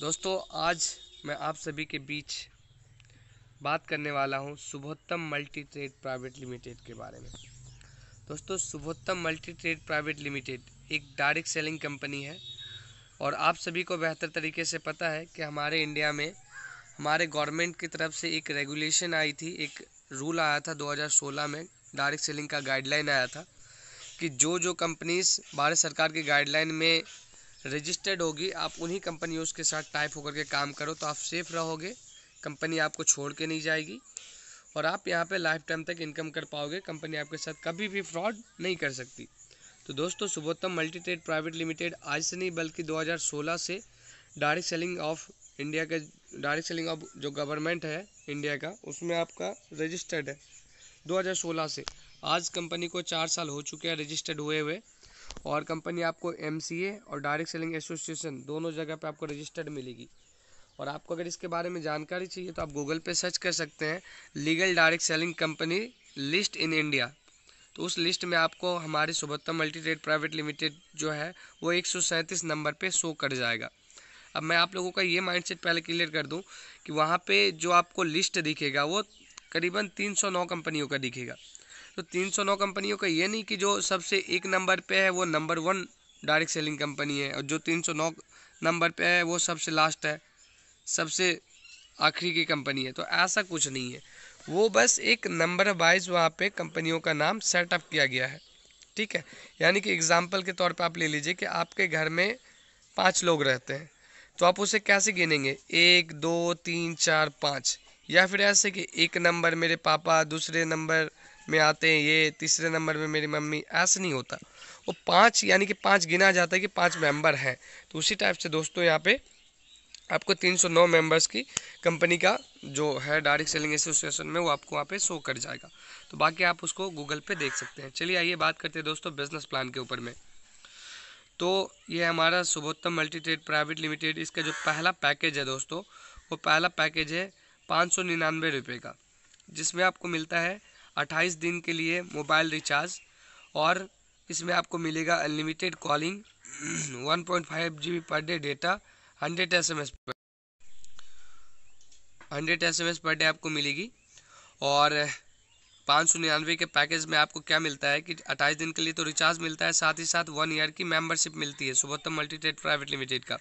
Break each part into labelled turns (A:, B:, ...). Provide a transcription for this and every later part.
A: दोस्तों आज मैं आप सभी के बीच बात करने वाला हूँ Shubhottam multi trade private limited के बारे में दोस्तों Shubhottam multi trade private limited एक डायरेक्ट सेलिंग कंपनी है और आप सभी को बेहतर तरीके से पता है कि हमारे इंडिया में हमारे गवर्नमेंट की तरफ से एक रेगुलेशन आई थी एक रूल आया था 2016 में डायरेक्ट सेलिंग का गाइडलाइन आया था कि जो जो कंपनीज भारत सरकार के गाइडलाइन में रजिस्टर्ड होगी आप उन्हीं कंपनियों के साथ टाइप होकर के काम करो तो आप सेफ रहोगे कंपनी आपको छोड़ के नहीं जाएगी और आप यहाँ पे लाइफ टाइम तक इनकम कर पाओगे कंपनी आपके साथ कभी भी फ्रॉड नहीं कर सकती तो दोस्तों सुबोत्तम मल्टी प्राइवेट लिमिटेड आज से नहीं बल्कि 2016 से डायरेक्ट सेलिंग ऑफ इंडिया का डायरेक्ट सेलिंग ऑफ जो गवर्नमेंट है इंडिया का उसमें आपका रजिस्टर्ड है 2016 से आज कंपनी को चार साल हो चुके हैं रजिस्टर्ड हुए हुए और कंपनी आपको एम और डायरेक्ट सेलिंग एसोसिएशन दोनों जगह पर आपको रजिस्टर्ड मिलेगी और आपको अगर इसके बारे में जानकारी चाहिए तो आप गूगल पे सर्च कर सकते हैं legal direct selling company list in India तो उस लिस्ट में आपको हमारी Subattam multi trade private limited जो है वो एक नंबर पे शो कर जाएगा अब मैं आप लोगों का ये माइंडसेट पहले क्लियर कर दूं कि वहाँ पे जो आपको लिस्ट दिखेगा वो करीबन तीन कंपनियों का दिखेगा तो 309 कंपनियों का ये नहीं कि जो सबसे एक नंबर पे है वो number one direct selling company है और जो 309 नंबर पे है वो सबसे लास्ट है सबसे आखिरी की कंपनी है तो ऐसा कुछ नहीं है वो बस एक नंबर वाइज वहाँ पे कंपनियों का नाम सेटअप किया गया है ठीक है यानी कि एग्ज़ाम्पल के तौर पर आप ले लीजिए कि आपके घर में पाँच लोग रहते हैं तो आप उसे कैसे गिनेंगे एक दो तीन चार पाँच या फिर ऐसे कि एक नंबर मेरे पापा दूसरे नंबर में आते हैं ये तीसरे नंबर में मेरी मम्मी ऐसा नहीं होता वो पाँच यानी कि पाँच गिना जाता है कि पाँच मेंबर हैं तो उसी टाइप से दोस्तों यहाँ पे आपको 309 मेंबर्स की कंपनी का जो है डायरेक्ट सेलिंग एसोसिएशन में वो आपको वहाँ पे शो कर जाएगा तो बाकी आप उसको गूगल पे देख सकते हैं चलिए आइए बात करते हैं दोस्तों बिजनेस प्लान के ऊपर में तो ये हमारा Subottam multi trade private limited इसका जो पहला पैकेज है दोस्तों वो पहला पैकेज है पाँच सौ निन्यानवे रुपये का जिसमें आपको मिलता है अट्ठाईस दिन के लिए मोबाइल रिचार्ज और इसमें आपको मिलेगा unlimited calling 1.5 point per day data 100 SMS पर 100 एसएमएस पर डे आपको मिलेगी और पाँच सौ निन्यानवे के पैकेज में आपको क्या मिलता है कि अट्ठाईस दिन के लिए तो रिचार्ज मिलता है साथ ही साथ वन ईयर की मेंबरशिप मिलती है सुबोत्तम मल्टीटेट प्राइवेट लिमिटेड का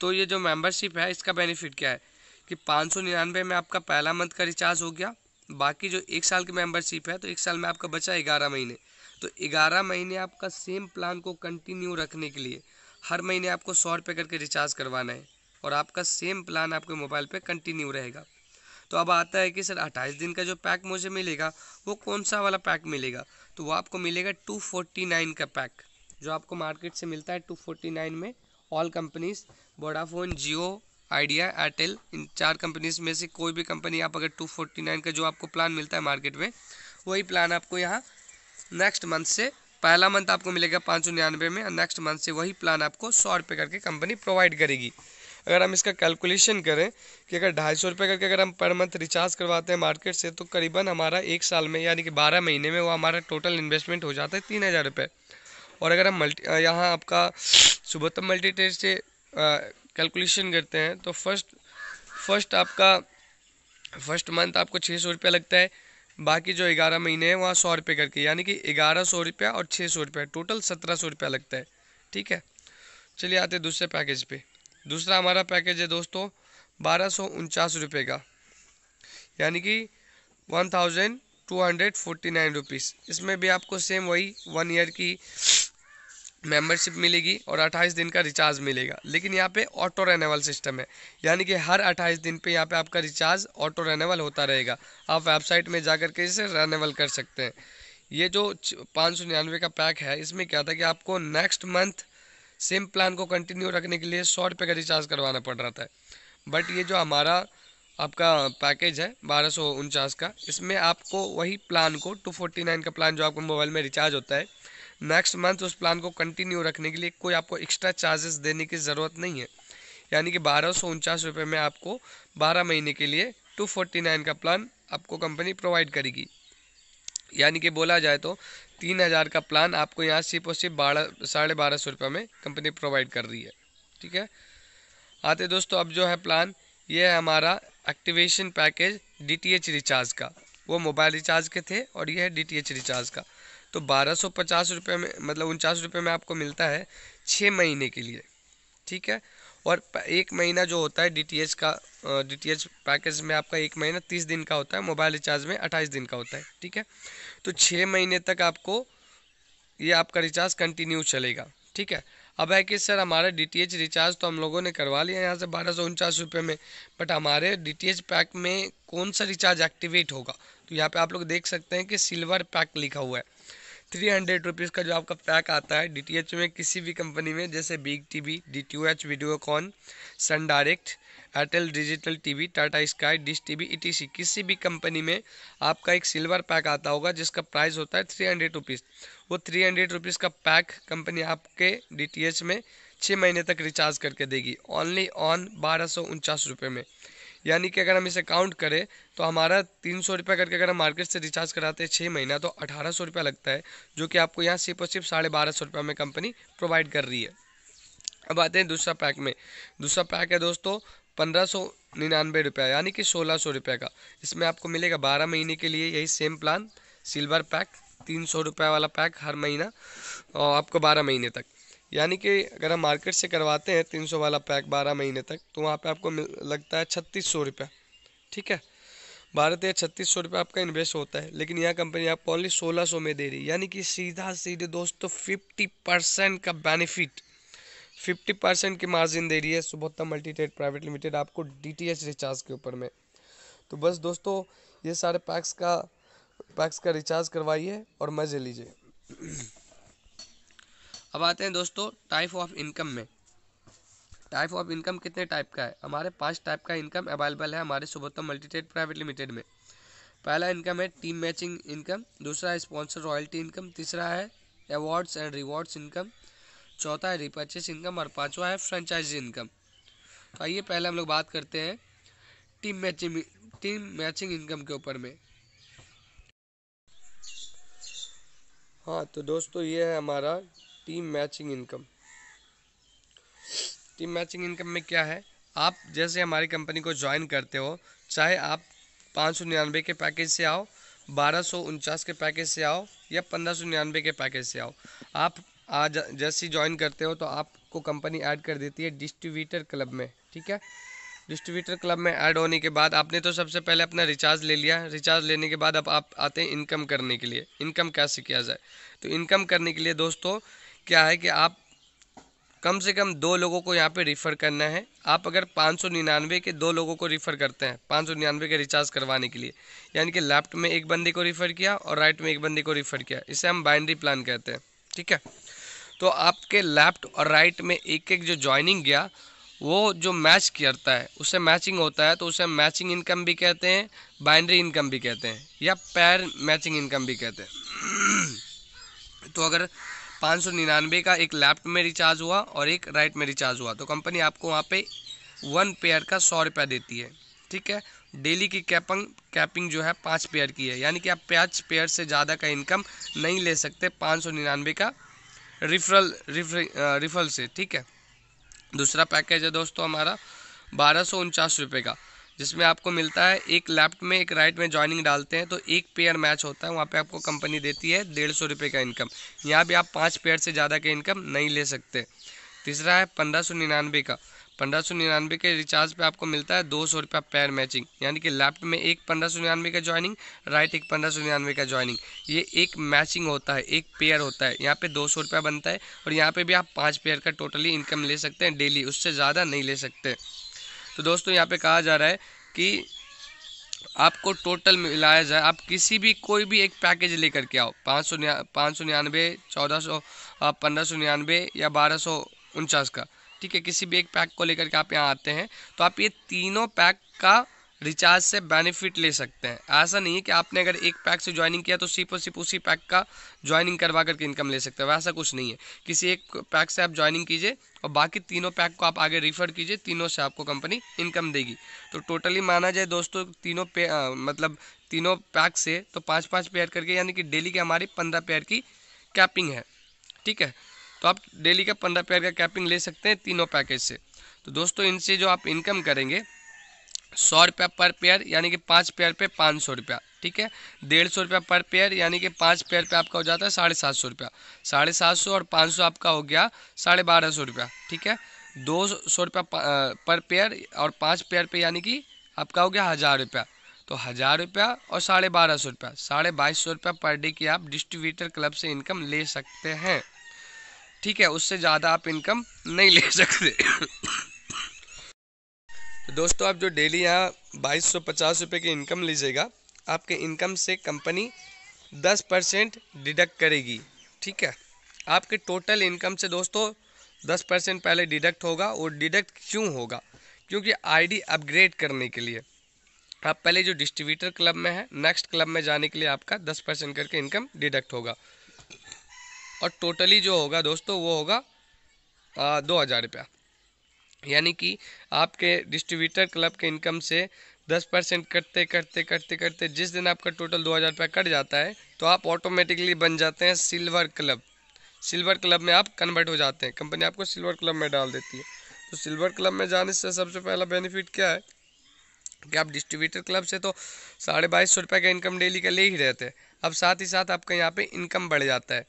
A: तो ये जो मेंबरशिप है इसका बेनिफिट क्या है कि पाँच सौ निन्यानवे में आपका पहला मंथ का रिचार्ज हो गया बाकी जो एक साल की मेंबरशिप है तो एक साल में आपका बचा ग्यारह महीने तो ग्यारह महीने आपका सेम प्लान को कंटिन्यू रखने के लिए हर महीने आपको सौ रुपये करके रिचार्ज करवाना है और आपका सेम प्लान आपके मोबाइल पे कंटिन्यू रहेगा तो अब आता है कि सर अट्ठाईस दिन का जो पैक मुझे मिलेगा वो कौन सा वाला पैक मिलेगा तो वो आपको मिलेगा टू फोर्टी नाइन का पैक जो आपको मार्केट से मिलता है टू फोर्टी नाइन में all companies Vodafone Jio Idea Airtel इन चार कंपनीज में से कोई भी कंपनी आप अगर टू फोर्टी नाइन का जो आपको प्लान मिलता है मार्केट में वही प्लान आपको यहाँ नेक्स्ट मंथ से पहला मंथ आपको मिलेगा पाँच सौ निन्यानवे में और नेक्स्ट मंथ से वही प्लान आपको सौ रुपये करके कंपनी प्रोवाइड करेगी अगर हम इसका कैलकुलेशन करें कि अगर ढाई सौ रुपये करके अगर हम पर मंथ रिचार्ज करवाते हैं मार्केट से तो करीबन हमारा एक साल में यानी कि बारह महीने में वो हमारा टोटल इन्वेस्टमेंट हो जाता है तीन हज़ार रुपये और अगर हम मल्टी यहाँ आपका सुबोत्तम मल्टी से कैलकुलेशन करते हैं तो फर्स्ट फर्स्ट आपका फर्स्ट मंथ आपको छः सौ रुपया लगता है बाकी जो ग्यारह महीने हैं वहाँ सौ रुपये करके यानी कि ग्यारह सौ रुपया और छः सौ रुपया टोटल सत्रह सौ रुपया लगता है ठीक है चलिए आते दूसरे पैकेज पे दूसरा हमारा पैकेज है दोस्तों बारह सौ उनचास रुपये का यानी कि one thousand two hundred forty nine rupees इसमें भी आपको सेम वही वन ईयर की मेंबरशिप मिलेगी और 28 दिन का रिचार्ज मिलेगा लेकिन यहाँ पे ऑटो रेनेवल सिस्टम है यानी कि हर 28 दिन पे यहाँ पे आपका रिचार्ज ऑटो रेनेवल होता रहेगा आप वेबसाइट में जा के इसे रेनेवल कर सकते हैं ये जो पाँच सौ निन्यानवे का पैक है इसमें क्या था कि आपको नेक्स्ट मंथ सेम प्लान को कंटिन्यू रखने के लिए सौ रुपये का रिचार्ज करवाना पड़ रहा था बट ये जो हमारा आपका पैकेज है बारह सौ उनचास का इसमें आपको वही प्लान को टू फोर्टी नाइन का प्लान जो आपको मोबाइल में रिचार्ज होता है नेक्स्ट मंथ उस प्लान को कंटिन्यू रखने के लिए कोई आपको एक्स्ट्रा चार्जेस देने की ज़रूरत नहीं है यानी कि बारह सौ उनचास रुपये में आपको बारह महीने के लिए टू फोर्टी नाइन का प्लान आपको कंपनी प्रोवाइड करेगी यानी कि बोला जाए तो तीन हज़ार का प्लान आपको यहाँ सिर्फ और सिर्फ बारह साढ़े बारह सौ रुपये में कंपनी प्रोवाइड कर रही है ठीक है आते दोस्तों अब जो है प्लान ये है हमारा एक्टिवेशन पैकेज एच रिचार्ज का वो मोबाइल रिचार्ज के थे और ये है एच रिचार्ज का तो बारह सौ पचास रुपये में मतलब उनचास रुपये में आपको मिलता है छः महीने के लिए ठीक है और एक महीना जो होता है डीटीएच का डीटीएच पैकेज में आपका एक महीना तीस दिन का होता है मोबाइल रिचार्ज में अट्ठाईस दिन का होता है ठीक है तो छः महीने तक आपको ये आपका रिचार्ज कंटिन्यू चलेगा ठीक है अब है कि सर हमारा डीटीएच रिचार्ज तो हम लोगों ने करवा लिया यहाँ से बारह सौ उनचास रुपये में बट हमारे डीटीएच पैक में कौन सा रिचार्ज एक्टिवेट होगा तो यहाँ पे आप लोग देख सकते हैं कि सिल्वर पैक लिखा हुआ है थ्री हंड्रेड रुपीज़ का जो आपका पैक आता है डीटीएच में किसी भी कंपनी में जैसे Big TV, DTH, Videocon Sun Direct Airtel digital TV Tata Sky Dish TV ETC किसी भी कंपनी में आपका एक सिल्वर पैक आता होगा जिसका प्राइस होता है थ्री हंड्रेड रुपीज़ वो थ्री हंड्रेड रुपीज़ का पैक कंपनी आपके डी में छः महीने तक रिचार्ज करके देगी ओनली ऑन बारह सौ उनचास रुपये में यानी कि अगर हम इसे काउंट करें तो हमारा तीन सौ रुपये करके अगर हम मार्केट से रिचार्ज कराते हैं छः महीना तो अठारह सौ रुपया लगता है जो कि आपको यहाँ सिर्फ और सिर्फ साढ़े बारह सौ रुपये में कंपनी प्रोवाइड कर रही है अब आते हैं दूसरा पैक में दूसरा पैक है दोस्तों पंद्रह सौ निन्यानवे रुपया यानी कि सोलह सौ रुपये का इसमें आपको मिलेगा बारह महीने के लिए यही सेम प्लान सिल्वर पैक तीन सौ रुपये वाला पैक हर महीना और आपको बारह महीने तक यानी कि अगर हम मार्केट से करवाते हैं तीन सौ वाला पैक बारह महीने तक तो वहाँ पे आपको मिल लगता है छत्तीस सौ रुपया ठीक है भारत तेरह छत्तीस सौ रुपये आपका इन्वेस्ट होता है लेकिन यह कंपनी आपको ओनली सोलह सौ में दे रही है यानी कि सीधा सीधे दोस्तों फिफ्टी परसेंट का बेनिफिट फिफ्टी परसेंट की मार्जिन दे रही है Subotta multi trade private limited आपको डी रिचार्ज के ऊपर में तो बस दोस्तों ये सारे पैक्स का पैक्स का रिचार्ज करवाइए और मज़े लीजिए अब आते हैं दोस्तों टाइप ऑफ इनकम में टाइप ऑफ इनकम कितने टाइप का है हमारे पांच टाइप का इनकम अवेलेबल है हमारे सुबोत्तम मल्टीटेड प्राइवेट लिमिटेड में पहला इनकम है टीम मैचिंग इनकम दूसरा है स्पॉन्सर रॉयल्टी इनकम तीसरा है अवार्ड्स एंड रिवॉर्ड्स इनकम चौथा है रिपर्चेस इनकम और पाँचवा है फ्रेंचाइजी इनकम तो आइए पहले हम लोग बात करते हैं team matching team matching income के ऊपर में हाँ तो दोस्तों ये है हमारा team matching income team matching income में क्या है आप जैसे हमारी कंपनी को ज्वाइन करते हो चाहे आप पाँच सौ निन्यानवे के पैकेज से आओ बारह सौ उनचास के पैकेज से आओ या पंद्रह सौ निन्यानवे के पैकेज से आओ आप आज जैसे ज्वाइन करते हो तो आपको कंपनी ऐड कर देती है डिस्ट्रीब्यूटर क्लब में ठीक है डिस्ट्रीब्यूटर क्लब में ऐड होने के बाद आपने तो सबसे पहले अपना रिचार्ज ले लिया रिचार्ज लेने के बाद अब आप आते हैं इनकम करने के लिए इनकम कैसे किया जाए तो इनकम करने के लिए दोस्तों क्या है कि आप कम से कम दो लोगों को यहाँ पे रिफ़र करना है आप अगर पाँच सौ निन्यानवे के दो लोगों को रिफ़र करते हैं पाँच सौ निन्यानवे के रिचार्ज करवाने के लिए यानी कि लेफ्ट में एक बंदे को रिफ़र किया और राइट में एक बंदे को रिफ़र किया इसे हम बाइंड्री प्लान कहते हैं ठीक है तो आपके लेफ्ट और राइट में एक एक जो ज्वाइनिंग गया वो जो मैच करता है उससे मैचिंग होता है तो उसे मैचिंग इनकम भी कहते हैं बाइंड्री इनकम भी कहते हैं या पैर मैचिंग इनकम भी कहते हैं तो अगर पाँच सौ निन्यानवे का एक लेफ्ट में रिचार्ज हुआ और एक राइट में रिचार्ज हुआ तो कंपनी आपको वहाँ पे वन पेयर का सौ रुपया देती है ठीक है डेली की कैपिंग कैपिंग जो है पाँच पेयर की है यानी कि आप पाँच पेयर से ज़्यादा का इनकम नहीं ले सकते पाँच सौ निन्यानवे का रिफरल रिफरल से ठीक है दूसरा पैकेज है दोस्तों हमारा बारह सौ उनचास रुपये का जिसमें आपको मिलता है एक लेफ्ट में एक राइट में ज्वाइनिंग डालते हैं तो एक पेयर मैच होता है वहाँ पे आपको कंपनी देती है डेढ़ सौ रुपये का इनकम यहाँ भी आप पाँच पेयर से ज़्यादा का इनकम नहीं ले सकते तीसरा है पंद्रह सौ निन्यानवे का पंद्रह सौ निन्यानवे के रिचार्ज पे आपको मिलता है दो सौ रुपया पेयर मैचिंग यानी कि लेफ्ट में एक पंद्रह सौ निन्यानवे का ज्वाइनिंग राइट एक पंद्रह सौ निन्यानवे का ज्वाइनिंग ये एक मैचिंग होता है एक पेयर होता है यहाँ पे दो सौ रुपया बनता है और यहाँ पे भी आप पाँच पेयर का टोटली इनकम ले सकते हैं डेली उससे ज़्यादा नहीं ले सकते तो दोस्तों यहाँ पे कहा जा रहा है कि आपको टोटल मिलाया जाए आप किसी भी कोई भी एक पैकेज लेकर के आओ पाँच सौ निया पाँच सौ निन्यानवे चौदह सौ पंद्रह सौ निन्यानवे या बारह सौ उनचास का ठीक है किसी भी एक पैक को लेकर के आप यहाँ आते हैं तो आप ये तीनों पैक का रिचार्ज से बेनिफिट ले सकते हैं ऐसा नहीं है कि आपने अगर एक पैक से ज्वाइनिंग किया तो सिर्फ और सिर्फ उसी पैक का ज्वाइनिंग करवा करके इनकम ले सकते हैं वैसा कुछ नहीं है किसी एक पैक से आप ज्वाइनिंग कीजिए और बाकी तीनों पैक को आप आगे रिफर कीजिए तीनों से आपको कंपनी इनकम देगी तो टोटली माना जाए दोस्तों तीनों पे आ, मतलब तीनों पैक से तो पाँच पाँच पेयर करके यानी कि डेली की हमारी पंद्रह पेयर की कैपिंग है ठीक है तो आप डेली का पंद्रह पेयर का कैपिंग ले सकते हैं तीनों पैकेज से तो दोस्तों इनसे जो आप इनकम करेंगे सौ रुपया पर पेयर यानी कि पाँच पेयर पे पाँच सौ रुपया ठीक है डेढ़ सौ रुपया पर पेयर यानी कि पाँच पेयर पे आपका हो जाता है साढ़े सात सौ रुपया साढ़े सात सौ और पाँच सौ आपका हो गया साढ़े बारह सौ रुपया ठीक है दो सौ रुपया पर पेयर और पाँच पेयर पे यानी कि आपका हो गया हज़ार रुपया तो हज़ार रुपया और साढ़े बारह सौ रुपया साढ़े बाईस सौ रुपया पर डे की आप डिस्ट्रीब्यूटर क्लब से इनकम ले सकते हैं ठीक है उससे ज़्यादा आप इनकम नहीं ले सकते तो दोस्तों आप जो डेली यहाँ बाईस सौ पचास रुपये की इनकम लीजिएगा आपके इनकम से कंपनी दस परसेंट डिडक्ट करेगी ठीक है आपके टोटल इनकम से दोस्तों दस परसेंट पहले डिडक्ट होगा और डिडक्ट क्यों होगा क्योंकि आईडी अपग्रेड करने के लिए आप पहले जो डिस्ट्रीब्यूटर क्लब में है नेक्स्ट क्लब में जाने के लिए आपका दस परसेंट करके इनकम डिडक्ट होगा और टोटली जो होगा दोस्तों वो होगा आ, दो हज़ार रुपया यानी कि आपके डिस्ट्रीब्यूटर क्लब के इनकम से दस परसेंट करते करते करते करते जिस दिन आपका टोटल दो हज़ार रुपया कट जाता है तो आप ऑटोमेटिकली बन जाते हैं सिल्वर क्लब सिल्वर क्लब में आप कन्वर्ट हो जाते हैं कंपनी आपको सिल्वर क्लब में डाल देती है तो सिल्वर क्लब में जाने से सबसे पहला बेनिफिट क्या है कि आप डिस्ट्रीब्यूटर क्लब से तो साढ़े बाईस सौ रुपये का इनकम डेली का ले ही रहते हैं अब साथ ही साथ आपका यहाँ पे इनकम बढ़ जाता है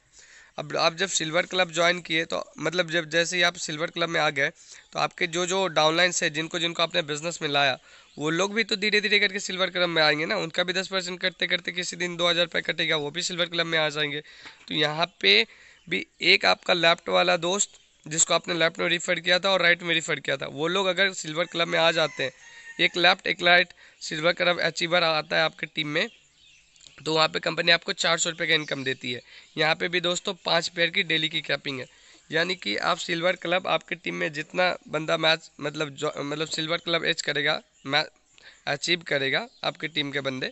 A: अब आप जब सिल्वर क्लब ज्वाइन किए तो मतलब जब जैसे ही आप सिल्वर क्लब में आ गए तो आपके जो जो डाउनलाइन से जिनको जिनको आपने बिजनेस में लाया वो लोग भी तो धीरे धीरे करके सिल्वर क्लब में आएंगे ना उनका भी दस परसेंट करते करते किसी दिन दो हज़ार रुपये कटेगा वो भी सिल्वर क्लब में आ जाएंगे तो यहाँ पे भी एक आपका लेफ्ट वाला दोस्त जिसको आपने लेफ्ट में रिफ़र किया था और राइट में रिफ़र किया था वो लोग अगर सिल्वर क्लब में आ जाते हैं एक लेफ्ट एक राइट सिल्वर क्लब अचीवर आता है आपके टीम में तो वहाँ पे कंपनी आपको चार सौ रुपये का इनकम देती है यहाँ पे भी दोस्तों पाँच पेयर की डेली की कैपिंग है यानी कि आप सिल्वर क्लब आपके टीम में जितना बंदा मैच मतलब मतलब सिल्वर क्लब एच करेगा मैच अचीव करेगा आपके टीम के बंदे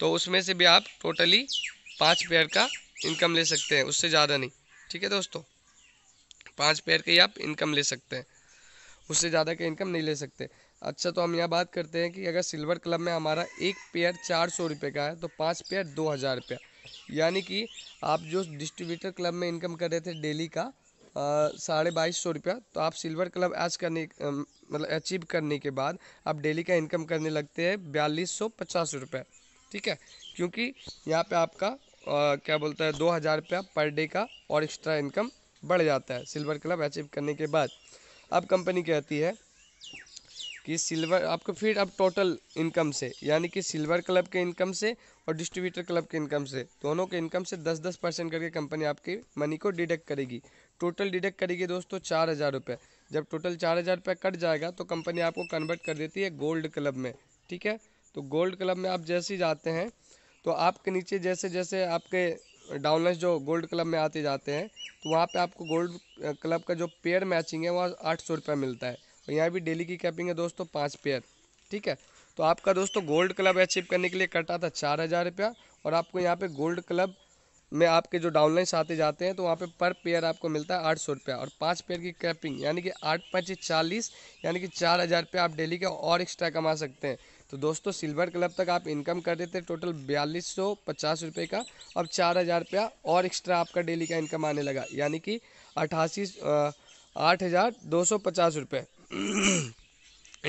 A: तो उसमें से भी आप टोटली पाँच पेयर का इनकम ले सकते हैं उससे ज़्यादा नहीं ठीक है दोस्तों पाँच पेयर ही आप इनकम ले सकते हैं उससे ज़्यादा का इनकम नहीं ले सकते अच्छा तो हम यहाँ बात करते हैं कि अगर सिल्वर क्लब में हमारा एक पेयर चार सौ रुपये का है तो पाँच पेयर दो हज़ार रुपया यानी कि आप जो डिस्ट्रीब्यूटर क्लब में इनकम कर रहे थे डेली का साढ़े बाईस सौ रुपया तो आप सिल्वर क्लब एच करने मतलब अचीव करने के बाद आप डेली का इनकम करने लगते हैं बयालीस सौ पचास रुपये ठीक है क्योंकि यहाँ पर आपका आ, क्या बोलता है दो हज़ार रुपया पर डे का और एक्स्ट्रा इनकम बढ़ जाता है सिल्वर क्लब अचीव करने के बाद अब कंपनी कहती है कि सिल्वर आपको फिर अब टोटल इनकम से यानी कि सिल्वर क्लब के इनकम से और डिस्ट्रीब्यूटर क्लब के इनकम से दोनों के इनकम से दस दस परसेंट करके कंपनी आपकी मनी को डिडक्ट करेगी टोटल डिडक्ट करेगी दोस्तों चार हज़ार रुपये जब टोटल चार हज़ार रुपये कट जाएगा तो कंपनी आपको कन्वर्ट कर देती है गोल्ड क्लब में ठीक है तो गोल्ड क्लब में आप जैसे ही जाते हैं तो आपके नीचे जैसे जैसे आपके डाउनलाइंस जो गोल्ड क्लब में आते जाते हैं तो वहाँ पर आपको गोल्ड क्लब का जो पेयर मैचिंग है वह आठ सौ रुपये मिलता है और यहाँ भी डेली की कैपिंग है दोस्तों पाँच पेयर ठीक है तो आपका दोस्तों गोल्ड क्लब अचीव करने के लिए कटा था चार हज़ार रुपया और आपको यहाँ पे गोल्ड क्लब में आपके जो डाउनलाइंस आते जाते हैं तो वहाँ पे पर पेयर आपको मिलता है आठ सौ रुपया और पाँच पेयर की कैपिंग यानी कि आठ पाँच चालीस यानी कि चार हज़ार रुपया आप डेली का और एक्स्ट्रा कमा सकते हैं तो दोस्तों सिल्वर क्लब तक आप इनकम कर देते टोटल बयालीस सौ पचास रुपये का अब चार हज़ार रुपया और एक्स्ट्रा आपका डेली का इनकम आने लगा यानी कि अठासी आठ हज़ार दो सौ पचास रुपये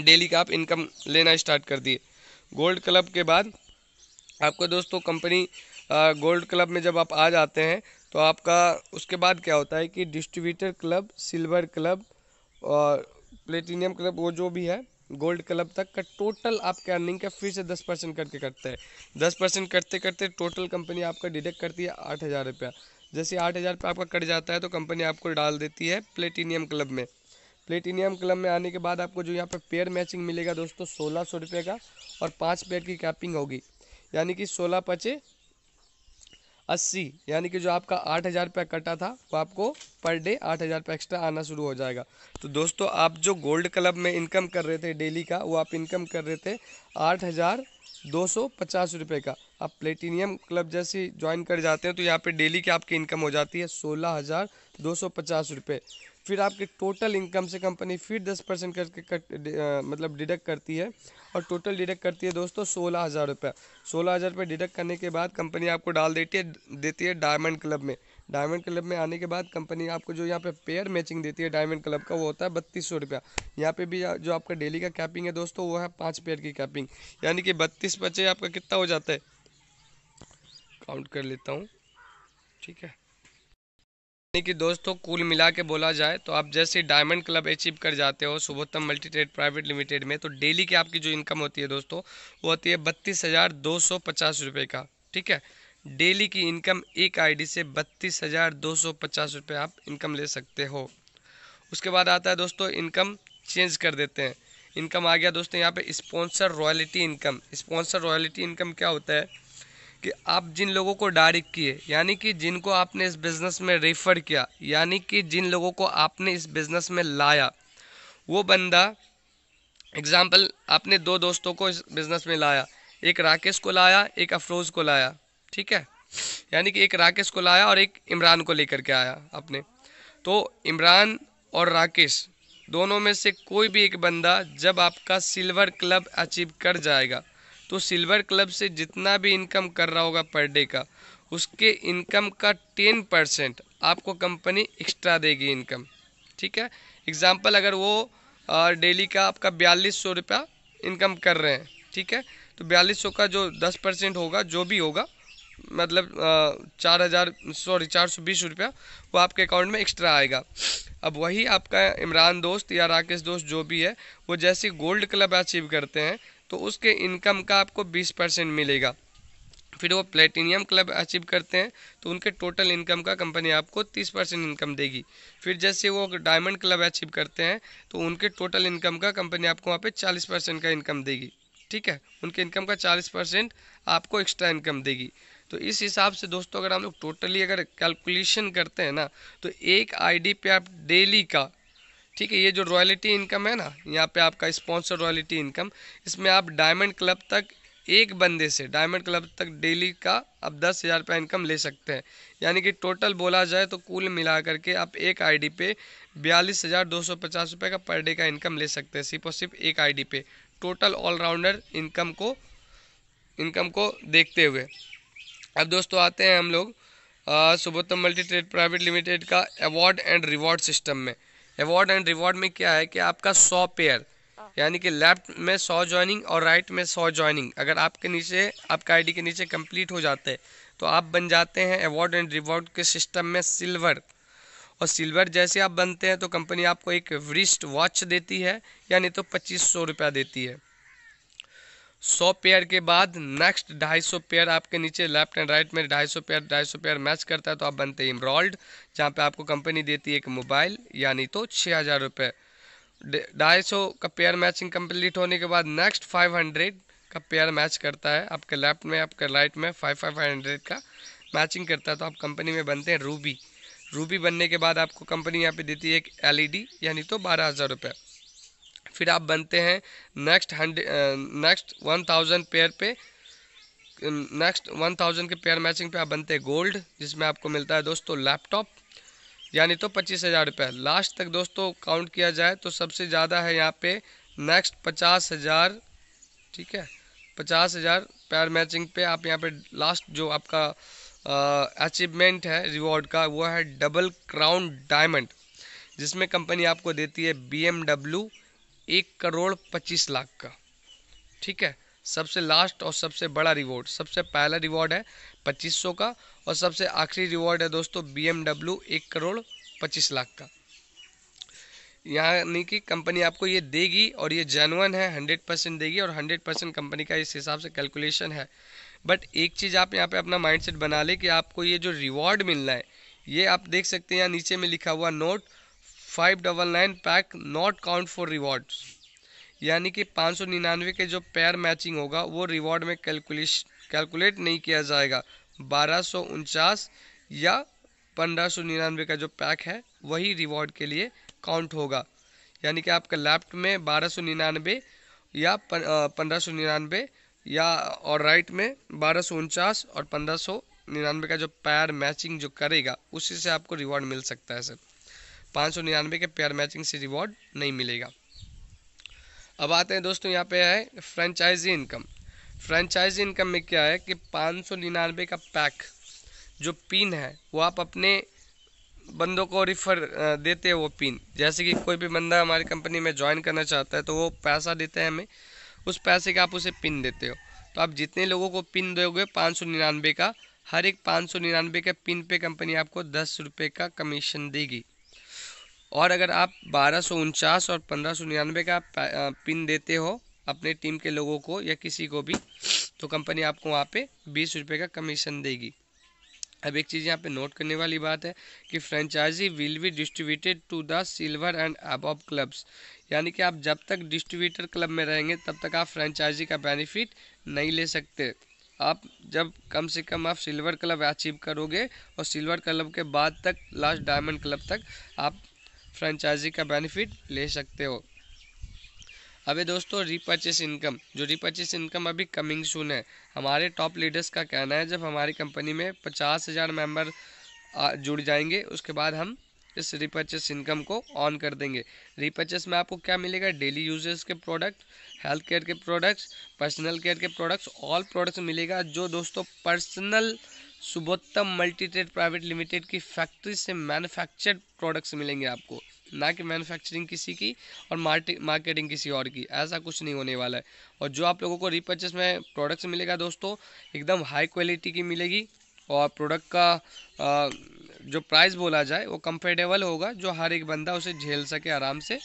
A: डेली का आप इनकम लेना स्टार्ट कर दिए गोल्ड क्लब के बाद आपको दोस्तों कंपनी गोल्ड क्लब में जब आप आ जाते हैं तो आपका उसके बाद क्या होता है कि डिस्ट्रीब्यूटर क्लब सिल्वर क्लब और प्लेटिनियम क्लब वो जो भी है गोल्ड क्लब तक का टोटल आपके अर्निंग का फिर से दस परसेंट करके करते हैं दस परसेंट करते करते टोटल कंपनी आपका डिडक्ट करती है आठ हज़ार रुपया जैसे आठ हज़ार रुपया आपका कट जाता है तो कंपनी आपको डाल देती है प्लेटिनियम क्लब में प्लेटिनियम क्लब में आने के बाद आपको जो यहाँ पर पेयर मैचिंग मिलेगा दोस्तों सोलह सौ रुपये का और पाँच पेयर की कैपिंग होगी यानी कि सोलह पचे अस्सी यानी कि जो आपका आठ हज़ार रुपया कटा था वो आपको पर डे आठ हज़ार रुपया एक्स्ट्रा आना शुरू हो जाएगा तो दोस्तों आप जो गोल्ड क्लब में इनकम कर रहे थे डेली का वो आप इनकम कर रहे थे आठ हज़ार दो सौ पचास रुपये का आप प्लेटिनियम क्लब जैसे ज्वाइन कर जाते हैं तो यहाँ पे डेली की आपकी इनकम हो जाती है सोलह हज़ार दो सौ पचास रुपये फिर आपके टोटल इनकम से कंपनी फिर दस परसेंट करके कट कर, मतलब डिडक्ट करती है और टोटल डिडक्ट करती है दोस्तों सोलह हज़ार रुपये सोलह हज़ार रुपये डिडक्ट करने के बाद कंपनी आपको डाल देती है देती है डायमंड क्लब में डायमंड क्लब में आने के बाद कंपनी आपको जो यहाँ पे पेयर मैचिंग देती है डायमंड क्लब का वो होता है बत्तीस सौ रुपया यहाँ पर भी जो आपका डेली का कैपिंग है दोस्तों वो है पाँच पेयर की कैपिंग यानी कि बत्तीस बचे आपका कितना हो जाता है काउंट कर लेता हूँ ठीक है यानी कि दोस्तों कुल मिला के बोला जाए तो आप जैसे डायमंड क्लब अचीव कर जाते हो Subottam multi trade private limited में तो डेली की आपकी जो इनकम होती है दोस्तों वो होती है बत्तीस हज़ार दो सौ पचास रुपये का ठीक है डेली की इनकम एक आईडी से बत्तीस हज़ार दो सौ पचास रुपये आप इनकम ले सकते हो उसके बाद आता है दोस्तों इनकम चेंज कर देते हैं इनकम आ गया दोस्तों यहाँ पे sponsor royalty income sponsor royalty income क्या होता है कि आप जिन लोगों को डायरेक्ट किए यानी कि जिनको आपने इस बिज़नेस में रेफ़र किया यानी कि जिन लोगों को आपने इस बिज़नेस में लाया वो बंदा एग्ज़ाम्पल आपने दो दोस्तों को इस बिज़नेस में लाया एक राकेश को लाया एक अफरोज़ को लाया ठीक है यानी कि एक राकेश को लाया और एक इमरान को लेकर के आया आपने तो इमरान और राकेश दोनों में से कोई भी एक बंदा जब आपका सिल्वर क्लब अचीव कर जाएगा तो सिल्वर क्लब से जितना भी इनकम कर रहा होगा पर डे का उसके इनकम का टेन परसेंट आपको कंपनी एक्स्ट्रा देगी इनकम ठीक है एग्ज़ाम्पल अगर वो डेली का आपका बयालीस सौ रुपया इनकम कर रहे हैं ठीक है तो बयालीस सौ का जो दस परसेंट होगा जो भी होगा मतलब चार हज़ार सॉरी चार सौ बीस रुपया वो आपके अकाउंट में एक्स्ट्रा आएगा अब वही आपका इमरान दोस्त या राकेश दोस्त जो भी है वो जैसे गोल्ड क्लब अचीव करते हैं तो उसके इनकम का आपको बीस परसेंट मिलेगा फिर वो प्लेटिनियम क्लब अचीव करते हैं तो उनके टोटल इनकम का कंपनी आपको तीस परसेंट इनकम देगी फिर जैसे वो डायमंड क्लब अचीव करते हैं तो उनके टोटल इनकम का कंपनी आपको वहाँ पे चालीस परसेंट का इनकम देगी ठीक है उनके इनकम का चालीस परसेंट आपको एक्स्ट्रा इनकम देगी तो इस हिसाब से दोस्तों अगर हम लोग टोटली अगर कैलकुलेशन करते हैं ना तो एक आईडी पे आप डेली का ठीक है ये जो रॉयल्टी इनकम है ना यहाँ पे आपका स्पॉन्सर रॉयल्टी इनकम इसमें आप डायमंड क्लब तक एक बंदे से डायमंड क्लब तक डेली का आप दस हज़ार रुपया इनकम ले सकते हैं यानी कि टोटल बोला जाए तो कुल मिला करके आप एक आईडी पे बयालीस हज़ार दो सौ पचास रुपये का पर डे का इनकम ले सकते हैं सिर्फ और सिर्फ एक आईडी पे टोटल ऑलराउंडर इनकम को इनकम को देखते हुए अब दोस्तों आते हैं हम लोग Subottam multi trade private limited का अवार्ड एंड रिवॉर्ड सिस्टम में अवार्ड एंड रिवॉर्ड में क्या है कि आपका सौ पेयर हाँ। यानी कि लेफ्ट में सौ ज्वाइनिंग और राइट में सौ ज्वाइनिंग अगर आपके नीचे आपका आईडी के नीचे कंप्लीट हो जाते हैं तो आप बन जाते हैं अवार्ड एंड रिवॉर्ड के सिस्टम में सिल्वर और सिल्वर जैसे आप बनते हैं तो कंपनी आपको एक रिस्ट वॉच देती है यानी तो पच्चीस सौ रुपया देती है सौ पेयर के बाद नेक्स्ट ढाई सौ पेयर आपके नीचे लेफ्ट एंड राइट में ढाई सौ पेयर ढाई सौ पेयर मैच करता है तो आप बनते हैं इमरॉल्ड जहाँ पे आपको कंपनी देती है एक मोबाइल यानी तो छः हज़ार रुपये ढाई सौ का पेयर मैचिंग कंप्लीट होने के बाद नेक्स्ट फाइव हंड्रेड का पेयर मैच करता है आपके लेफ्ट में आपके राइट में फाइव फाइव हंड्रेड का मैचिंग करता है तो आप कंपनी में बनते हैं रूबी रूबी बनने के बाद आपको कंपनी यहाँ पर देती है एक डी e यानी तो बारह हज़ार रुपये फिर आप बनते हैं next hundred next one thousand pair पे नेक्स्ट वन थाउजेंड के पेयर मैचिंग पे आप बनते हैं गोल्ड जिसमें आपको मिलता है दोस्तों लैपटॉप यानी तो पच्चीस हज़ार रुपये लास्ट तक दोस्तों काउंट किया जाए तो सबसे ज़्यादा है यहाँ पे नेक्स्ट पचास हज़ार ठीक है पचास हज़ार पैर मैचिंग पे आप यहाँ पे लास्ट जो आपका अचीवमेंट है रिवॉर्ड का वो है डबल क्राउन डायमंड जिसमें कंपनी आपको देती है बी एम डब्ल्यू एक करोड़ पच्चीस लाख का ठीक है सबसे लास्ट और सबसे बड़ा रिवॉर्ड सबसे पहला रिवॉर्ड है पच्चीस सौ का और सबसे आखिरी रिवॉर्ड है दोस्तों बी एक करोड़ पच्चीस लाख का यानी कि कंपनी आपको ये देगी और ये जेनवन है हंड्रेड परसेंट देगी और हंड्रेड परसेंट कंपनी का इस हिसाब से कैलकुलेशन है बट एक चीज़ आप यहाँ पे अपना माइंडसेट बना ले कि आपको ये जो रिवॉर्ड मिलना है ये आप देख सकते हैं यहाँ नीचे में लिखा हुआ note five double nine pack not count for rewards यानी कि पाँच सौ निन्यानवे के जो पैर मैचिंग होगा वो रिवॉर्ड में कैलकुलेश कैलकुलेट नहीं किया जाएगा बारह सौ उनचास या पंद्रह सौ निन्यानवे का जो पैक है वही रिवॉर्ड के लिए काउंट होगा यानी कि आपका लेफ्ट में बारह सौ निन्यानवे या पंद्रह सौ निन्यानवे या और राइट में बारह सौ उनचास और पंद्रह सौ निन्यानवे का जो पैर मैचिंग जो करेगा उसी से आपको रिवॉर्ड मिल सकता है सर पाँच सौ निन्यानवे के पेयर मैचिंग से रिवॉर्ड नहीं मिलेगा अब आते हैं दोस्तों यहाँ पे है फ्रेंचाइजी इनकम फ्रेंचाइजी इनकम में क्या है कि पाँच सौ निन्यानवे का पैक जो पिन है वो आप अपने बंदों को रिफ़र देते हैं वो पिन जैसे कि कोई भी बंदा हमारी कंपनी में ज्वाइन करना चाहता है तो वो पैसा देते हैं हमें उस पैसे का आप उसे पिन देते हो तो आप जितने लोगों को पिन दोगे पाँच सौ निन्यानवे का हर एक पाँच सौ निन्यानवे के पिन पे कंपनी आपको दस रुपये का कमीशन देगी और अगर आप बारह और पंद्रह का पिन देते हो अपने टीम के लोगों को या किसी को भी तो कंपनी आपको वहाँ पे बीस रुपये का कमीशन देगी अब एक चीज़ यहाँ पे नोट करने वाली बात है कि franchisee will be distributed to the silver and above clubs यानी कि आप जब तक डिस्ट्रीब्यूटर क्लब में रहेंगे तब तक आप फ्रेंचाइजी का बेनिफिट नहीं ले सकते आप जब कम से कम आप सिल्वर क्लब अचीव करोगे और सिल्वर क्लब के बाद तक लास्ट डायमंड क्लब तक आप फ्रेंचाइजी का बेनिफिट ले सकते हो अबे दोस्तों रिपर्चेस इनकम जो रिपर्चेस इनकम अभी कमिंग सुन है हमारे टॉप लीडर्स का कहना है जब हमारी कंपनी में पचास हज़ार मेम्बर जुड़ जाएंगे उसके बाद हम इस रिपर्चेस इनकम को ऑन कर देंगे रिपर्चेस में आपको क्या मिलेगा डेली यूजेस के प्रोडक्ट हेल्थ केयर के प्रोडक्ट्स पर्सनल केयर के प्रोडक्ट्स ऑल प्रोडक्ट्स मिलेगा जो दोस्तों personal Subottam multi trade private limited की फैक्ट्री से मैन्युफैक्चर्ड प्रोडक्ट्स मिलेंगे आपको ना कि मैन्युफैक्चरिंग किसी की और मार्केटिंग किसी और की ऐसा कुछ नहीं होने वाला है और जो आप लोगों को रिपर्चेस में प्रोडक्ट्स मिलेगा दोस्तों एकदम हाई क्वालिटी की मिलेगी और प्रोडक्ट का जो प्राइस बोला जाए वो कंफर्टेबल होगा जो हर एक बंदा उसे झेल सके आराम से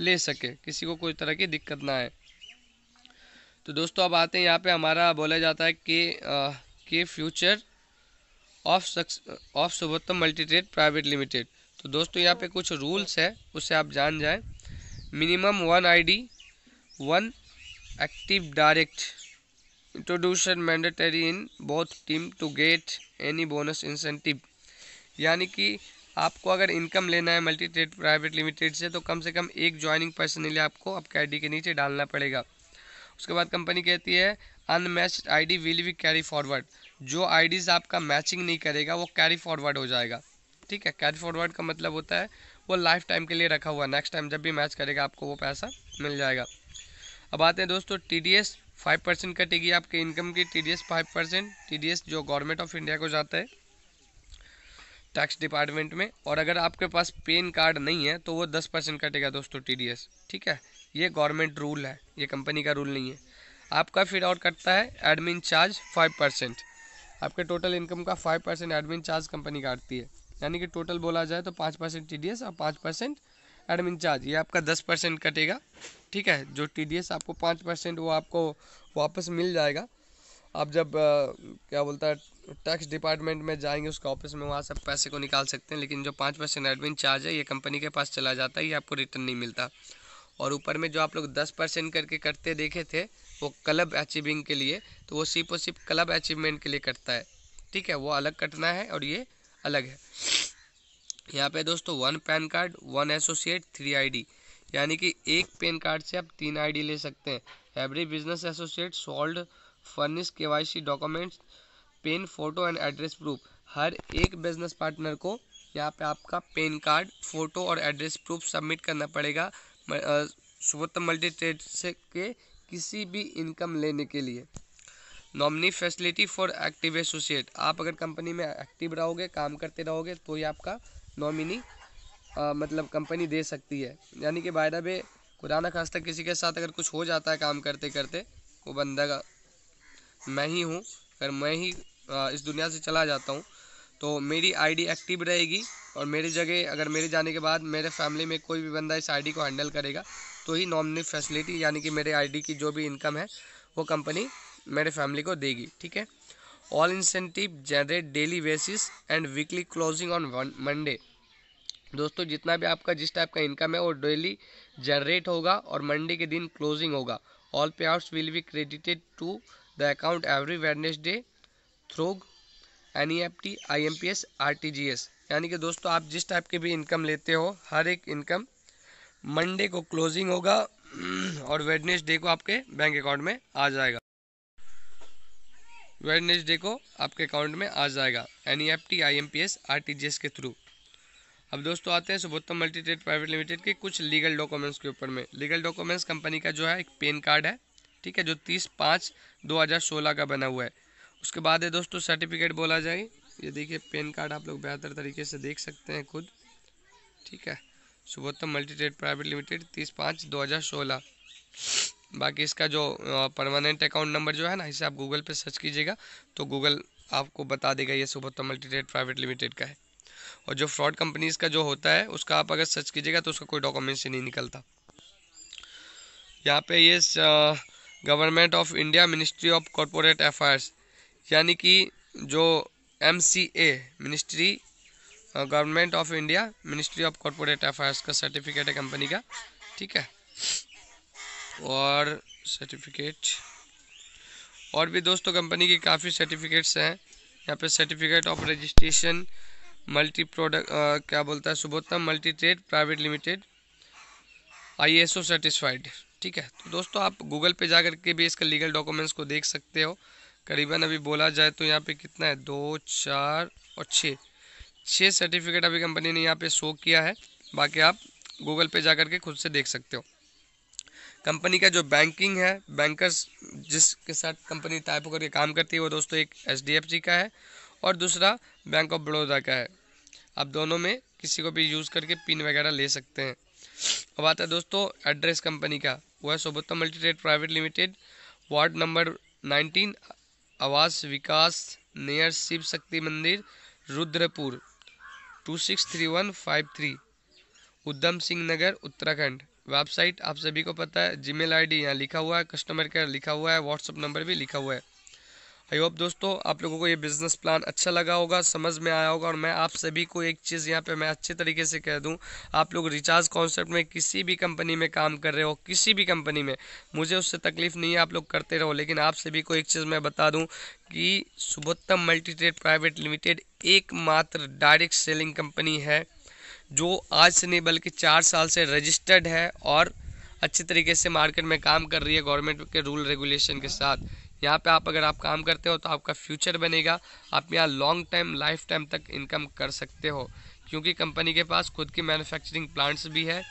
A: ले सके किसी को कोई तरह की दिक्कत ना आए तो दोस्तों अब आते हैं यहाँ पे हमारा बोला जाता है कि के future of Subottam multi trade private limited तो दोस्तों यहाँ पे कुछ रूल्स है उससे आप जान जाएं minimum one ID one active direct introduction mandatory in both team to get any bonus incentive यानी कि आपको अगर इनकम लेना है मल्टी ट्रेड प्राइवेट लिमिटेड से तो कम से कम एक ज्वाइनिंग पर्सनली आपको आपके आई के नीचे डालना पड़ेगा उसके बाद कंपनी कहती है unmatched ID will be carry forward जो आईडीज आपका मैचिंग नहीं करेगा वो कैरी फॉरवर्ड हो जाएगा ठीक है कैरी फॉरवर्ड का मतलब होता है वो लाइफ टाइम के लिए रखा हुआ नेक्स्ट टाइम जब भी मैच करेगा आपको वो पैसा मिल जाएगा अब आते हैं दोस्तों T D S five percent कटेगी आपके इनकम की T D S five percent T D S जो गवर्नमेंट ऑफ इंडिया को जाता है टैक्स डिपार्टमेंट में और अगर आपके पास पेन कार्ड नहीं है तो वो दस परसेंट कटेगा दोस्तों टी डी एस ठीक है ये गवर्नमेंट रूल है ये कंपनी का रूल नहीं है आपका फिर और कटता है एडमिन चार्ज फाइव परसेंट आपके टोटल इनकम का five percent admin charge company काटती है यानी कि टोटल बोला जाए तो पाँच परसेंट टी डी एस और पाँच परसेंट एडमिन चार्ज ये आपका दस परसेंट कटेगा ठीक है जो टी डी एस आपको पाँच परसेंट वो आपको वापस मिल जाएगा आप जब आ, क्या बोलता है टैक्स डिपार्टमेंट में जाएंगे उसके ऑफिस में वहाँ सब पैसे को निकाल सकते हैं लेकिन जो पाँच परसेंट एडमिन चार्ज है ये कंपनी के पास चला जाता है ये आपको रिटर्न नहीं मिलता और ऊपर में जो आप लोग दस परसेंट करके कटते देखे थे वो क्लब अचीविंग के लिए तो वो सिर्फ और सिर्फ क्लब अचीवमेंट के लिए करता है ठीक है वो अलग कटना है और ये अलग है यहाँ पे दोस्तों one PAN card one associate three ID यानी कि एक पैन कार्ड से आप तीन आईडी ले सकते हैं every business associate shall furnish these documents PAN photo and address proof हर एक बिजनेस पार्टनर को यहाँ पे आपका पेन कार्ड फोटो और एड्रेस प्रूफ सबमिट करना पड़ेगा सुबोत्तम मल्टी ट्रेड से के किसी भी इनकम लेने के लिए nominee facility for active associate आप अगर कंपनी में एक्टिव रहोगे काम करते रहोगे तो ये आपका नॉमिनी मतलब कंपनी दे सकती है यानी कि बाय बे कुराना खुदा खास्ता किसी के साथ अगर कुछ हो जाता है काम करते करते वो बंदा का मैं ही हूँ अगर मैं ही आ, इस दुनिया से चला जाता हूँ तो मेरी आईडी एक्टिव रहेगी और मेरी जगह अगर मेरे जाने के बाद मेरे फैमिली में कोई भी बंदा इस आईडी को हैंडल करेगा तो ही नॉमनी फैसिलिटी यानी कि मेरे आईडी की जो भी इनकम है वो कंपनी मेरे फैमिली को देगी ठीक है all incentive generate daily basis and weekly closing on Monday दोस्तों जितना भी आपका जिस टाइप का इनकम है वो डेली जनरेट होगा और मंडे के दिन क्लोजिंग होगा all payouts will be credited to the account every Wednesday through N E F T I M P S R T G S यानी कि दोस्तों आप जिस टाइप की भी इनकम लेते हो हर एक इनकम मंडे को क्लोजिंग होगा और वेडनेसडे को आपके बैंक अकाउंट में आ जाएगा वेडनेसडे को आपके अकाउंट में आ जाएगा N E F T I M P S R T G S के थ्रू अब दोस्तों आते हैं Subottam multi trade private limited के कुछ लीगल डॉक्यूमेंट्स के ऊपर में लीगल डॉक्यूमेंट्स कंपनी का जो है एक पेन कार्ड है ठीक है जो तीस पाँच दो हज़ार सोलह का बना हुआ है उसके बाद है दोस्तों सर्टिफिकेट बोला जाए ये देखिए पेन कार्ड आप लोग बेहतर तरीके से देख सकते हैं खुद ठीक है Subottam multi trade private limited तीस पाँच दो हज़ार सोलह बाकी इसका जो परमानेंट अकाउंट नंबर जो है ना इसे आप गूगल पे सर्च कीजिएगा तो गूगल आपको बता देगा ये Subottam multi trade private limited का है और जो फ्रॉड कंपनीज़ का जो होता है उसका आप अगर सर्च कीजिएगा तो उसका कोई डॉक्यूमेंट से नहीं निकलता यहाँ पे ये government of India ministry of corporate affairs यानी कि जो एम ministry government of India ministry of corporate affairs का सर्टिफिकेट है कंपनी का ठीक है और सर्टिफिकेट और भी दोस्तों कंपनी की काफ़ी सर्टिफिकेट्स हैं यहाँ पे certificate of registration multi product क्या बोलता है Subottam multi trade private limited I S O certified ठीक है तो दोस्तों आप गूगल पे जा करके भी इसका लीगल डॉक्यूमेंट्स को देख सकते हो करीबन अभी बोला जाए तो यहाँ पे कितना है दो चार और छः छः सर्टिफिकेट अभी कंपनी ने यहाँ पे शो किया है बाकी आप गूगल पे जा कर के खुद से देख सकते हो कंपनी का जो बैंकिंग है बैंकर्स जिसके साथ कंपनी टाइप होकर के काम करती है वो दोस्तों एक एच का है और दूसरा बैंक ऑफ बड़ौदा का है आप दोनों में किसी को भी यूज़ करके पिन वगैरह ले सकते हैं अब आता है दोस्तों एड्रेस कंपनी का वो है Sobottam multi trade private limited ward number nineteen Awas Vikas near Shiv Shakti मंदिर Rudrapur two six three one five three Udham Singh Nagar Uttarakhand website आप सभी को पता है जीमेल आईडी यहाँ लिखा हुआ है कस्टमर केयर लिखा हुआ है व्हाट्सअप नंबर भी लिखा हुआ है आई होप दोस्तों आप लोगों को ये बिज़नेस प्लान अच्छा लगा होगा समझ में आया होगा और मैं आप सभी को एक चीज़ यहाँ पे मैं अच्छे तरीके से कह दूँ आप लोग रिचार्ज कॉन्सेप्ट में किसी भी कंपनी में काम कर रहे हो किसी भी कंपनी में मुझे उससे तकलीफ़ नहीं है आप लोग करते रहो लेकिन आप सभी को एक चीज़ मैं बता दूँ कि Subottam multi trade private limited एकमात्र डायरेक्ट सेलिंग कंपनी है जो आज से नहीं बल्कि चार साल से रजिस्टर्ड है और अच्छे तरीके से मार्केट में काम कर रही है गवर्नमेंट के रूल रेगुलेशन के साथ यहाँ पे आप अगर आप काम करते हो तो आपका फ्यूचर बनेगा आप यहाँ लॉन्ग टाइम लाइफ टाइम तक इनकम कर सकते हो क्योंकि कंपनी के पास खुद की मैन्युफैक्चरिंग प्लांट्स भी है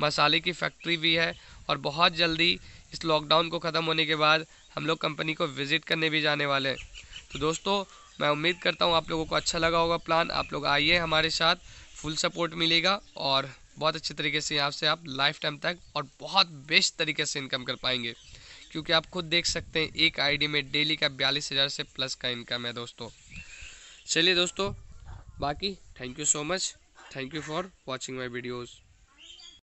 A: मसाले की फैक्ट्री भी है और बहुत जल्दी इस लॉकडाउन को ख़त्म होने के बाद हम लोग कंपनी को विज़िट करने भी जाने वाले हैं तो दोस्तों मैं उम्मीद करता हूँ आप लोगों को अच्छा लगा होगा प्लान आप लोग आइए हमारे साथ फुल सपोर्ट मिलेगा और बहुत अच्छे तरीके से यहाँ से आप लाइफ टाइम तक और बहुत बेस्ट तरीके से इनकम कर पाएंगे क्योंकि आप खुद देख सकते हैं एक आईडी में डेली का बयालीस हज़ार से प्लस का इनकम है दोस्तों चलिए दोस्तों बाकी thank you so much thank you for watching my videos